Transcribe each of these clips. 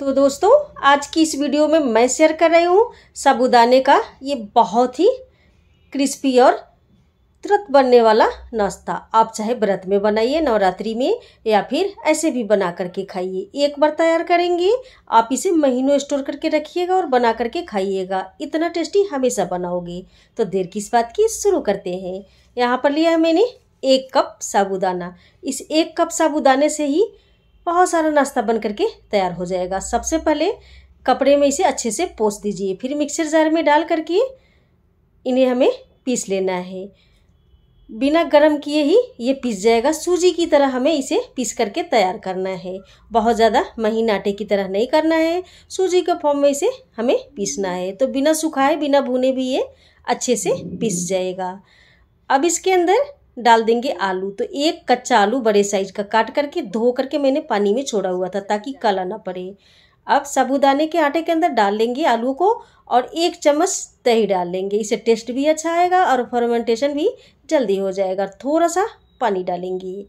तो दोस्तों आज की इस वीडियो में मैं शेयर कर रही हूँ साबुदाने का ये बहुत ही क्रिस्पी और तुरंत बनने वाला नाश्ता आप चाहे व्रत में बनाइए नवरात्रि में या फिर ऐसे भी बना करके खाइए एक बार तैयार करेंगे आप इसे महीनों स्टोर करके रखिएगा और बना करके खाइएगा इतना टेस्टी हमेशा बनाओगे तो देर किस बात की शुरू करते हैं यहाँ पर लिया है मैंने एक कप साबुदाना इस एक कप साबुदाने से ही बहुत सारा नाश्ता बन करके तैयार हो जाएगा सबसे पहले कपड़े में इसे अच्छे से पोस दीजिए फिर मिक्सर जार में डाल करके इन्हें हमें पीस लेना है बिना गरम किए ही ये पीस जाएगा सूजी की तरह हमें इसे पीस करके तैयार करना है बहुत ज़्यादा महीन आटे की तरह नहीं करना है सूजी के फॉर्म में इसे हमें पीसना है तो बिना सुखाए बिना भुने भी ये अच्छे से पीस जाएगा अब इसके अंदर डाल देंगे आलू तो एक कच्चा आलू बड़े साइज का काट करके धो करके मैंने पानी में छोड़ा हुआ था ताकि काला ना पड़े अब साबुदाने के आटे के अंदर डाल लेंगे आलू को और एक चम्मच दही डाल लेंगे इससे टेस्ट भी अच्छा आएगा और फर्मेंटेशन भी जल्दी हो जाएगा थोड़ा सा पानी डालेंगे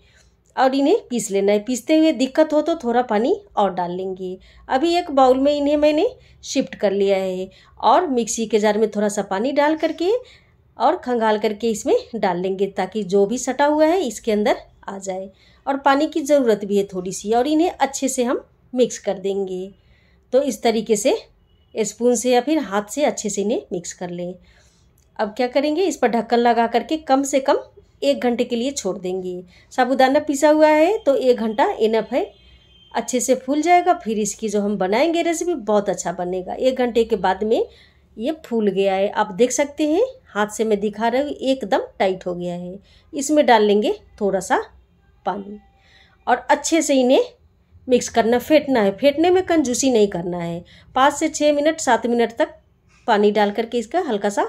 और इन्हें पीस लेना है पीसते हुए दिक्कत हो तो थोड़ा पानी और डाल लेंगे अभी एक बाउल में इन्हें मैंने शिफ्ट कर लिया है और मिक्सी के जार में थोड़ा सा पानी डाल करके और खंगाल करके इसमें डाल लेंगे ताकि जो भी सटा हुआ है इसके अंदर आ जाए और पानी की ज़रूरत भी है थोड़ी सी और इन्हें अच्छे से हम मिक्स कर देंगे तो इस तरीके से स्पून से या फिर हाथ से अच्छे से इन्हें मिक्स कर लें अब क्या करेंगे इस पर ढक्कन लगा करके कम से कम एक घंटे के लिए छोड़ देंगे साबुदाना पिसा हुआ है तो एक घंटा इनफ है अच्छे से फूल जाएगा फिर इसकी जो हम बनाएंगे रेसिपी बहुत अच्छा बनेगा एक घंटे के बाद में ये फूल गया है आप देख सकते हैं हाथ से मैं दिखा रही हूँ एकदम टाइट हो गया है इसमें डाल लेंगे थोड़ा सा पानी और अच्छे से इन्हें मिक्स करना फेंटना है फेंटने में कंजूसी नहीं करना है पाँच से छः मिनट सात मिनट तक पानी डाल करके इसका हल्का सा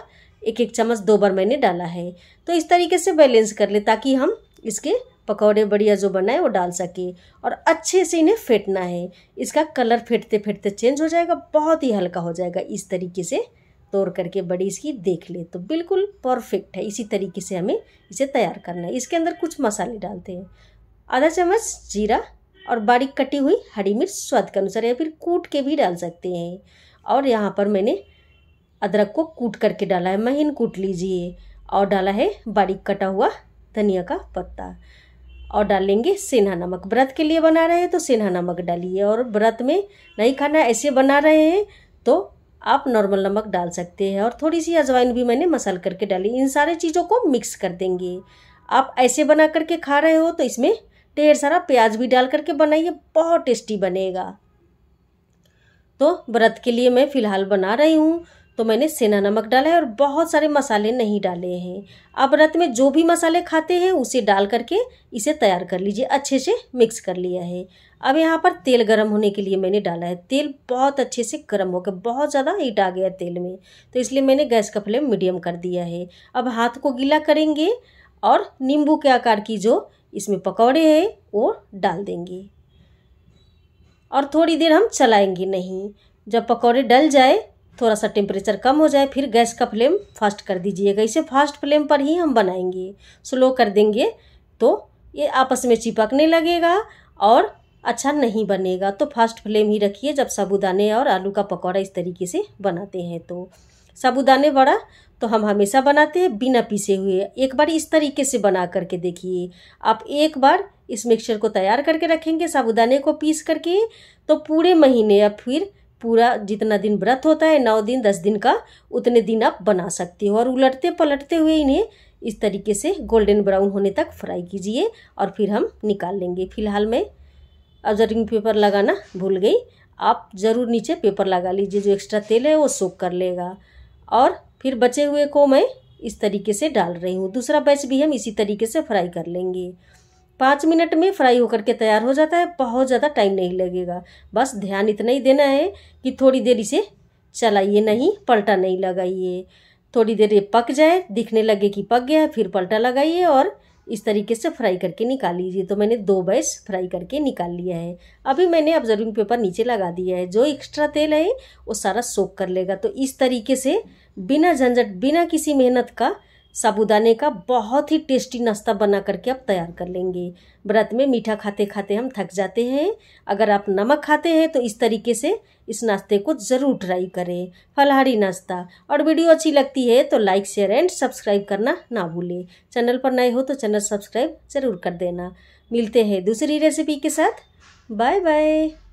एक एक चम्मच दो बार मैंने डाला है तो इस तरीके से बैलेंस कर ले ताकि हम इसके पकौड़े बढ़िया जो बनाए वो डाल सके और अच्छे से इन्हें फेंटना है इसका कलर फेंटते फेंटते चेंज हो जाएगा बहुत ही हल्का हो जाएगा इस तरीके से तोड़ करके बड़ी इसकी देख ले तो बिल्कुल परफेक्ट है इसी तरीके से हमें इसे तैयार करना है इसके अंदर कुछ मसाले डालते हैं आधा चम्मच जीरा और बारीक कटी हुई हरी मिर्च स्वाद के अनुसार या फिर कूट के भी डाल सकते हैं और यहाँ पर मैंने अदरक को कूट करके डाला है महीन कूट लीजिए और डाला है बारीक कटा हुआ धनिया का पत्ता और डालेंगे सेन्हा नमक व्रत के लिए बना रहे हैं तो सेन्हा नमक डालिए और व्रत में नहीं खाना ऐसे बना रहे हैं तो आप नॉर्मल नमक डाल सकते हैं और थोड़ी सी अजवाइन भी मैंने मसल करके डाली इन सारे चीज़ों को मिक्स कर देंगे आप ऐसे बना करके खा रहे हो तो इसमें ढेर सारा प्याज भी डाल करके बनाइए बहुत टेस्टी बनेगा तो व्रत के लिए मैं फ़िलहाल बना रही हूँ तो मैंने सेना नमक डाला है और बहुत सारे मसाले नहीं डाले हैं अब रत में जो भी मसाले खाते हैं उसे डाल करके इसे तैयार कर लीजिए अच्छे से मिक्स कर लिया है अब यहाँ पर तेल गर्म होने के लिए मैंने डाला है तेल बहुत अच्छे से गर्म हो गया बहुत ज़्यादा हीट आ गया तेल में तो इसलिए मैंने गैस का फ्लेम मीडियम कर दिया है अब हाथ को गीला करेंगे और नींबू के आकार की जो इसमें पकौड़े हैं वो डाल देंगे और थोड़ी देर हम चलाएंगे नहीं जब पकौड़े डल जाए थोड़ा सा टेम्परेचर कम हो जाए फिर गैस का फ्लेम फास्ट कर दीजिएगा इसे फास्ट फ्लेम पर ही हम बनाएंगे स्लो कर देंगे तो ये आपस में चिपकने लगेगा और अच्छा नहीं बनेगा तो फास्ट फ्लेम ही रखिए जब साबूदाने और आलू का पकौड़ा इस तरीके से बनाते हैं तो साबुदाने वड़ा तो हम हमेशा बनाते हैं बिना पीसे हुए एक बार इस तरीके से बना करके देखिए आप एक बार इस मिक्सचर को तैयार करके रखेंगे साबूदाने को पीस करके तो पूरे महीने या फिर पूरा जितना दिन व्रत होता है नौ दिन दस दिन का उतने दिन आप बना सकते हो और उलटते पलटते हुए इन्हें इस तरीके से गोल्डन ब्राउन होने तक फ्राई कीजिए और फिर हम निकाल लेंगे फिलहाल मैं ऑब्जर्विंग पेपर लगाना भूल गई आप ज़रूर नीचे पेपर लगा लीजिए जो एक्स्ट्रा तेल है वो सोख कर लेगा और फिर बचे हुए को मैं इस तरीके से डाल रही हूँ दूसरा बैच भी हम इसी तरीके से फ्राई कर लेंगे पाँच मिनट में फ्राई होकर के तैयार हो जाता है बहुत ज़्यादा टाइम नहीं लगेगा बस ध्यान इतना ही देना है कि थोड़ी देर इसे चलाइए नहीं पलटा नहीं लगाइए थोड़ी देर ये पक जाए दिखने लगे कि पक गया फिर पलटा लगाइए और इस तरीके से फ्राई करके निकाल लीजिए तो मैंने दो बैस फ्राई करके निकाल लिया है अभी मैंने ऑब्जर्विंग पेपर नीचे लगा दिया है जो एक्स्ट्रा तेल है वो सारा सोख कर लेगा तो इस तरीके से बिना झंझट बिना किसी मेहनत का साबुदाने का बहुत ही टेस्टी नाश्ता बना करके आप तैयार कर लेंगे व्रत में मीठा खाते खाते हम थक जाते हैं अगर आप नमक खाते हैं तो इस तरीके से इस नाश्ते को ज़रूर ट्राई करें फलहारी नाश्ता और वीडियो अच्छी लगती है तो लाइक शेयर एंड सब्सक्राइब करना ना भूलें चैनल पर नए हो तो चैनल सब्सक्राइब ज़रूर कर देना मिलते हैं दूसरी रेसिपी के साथ बाय बाय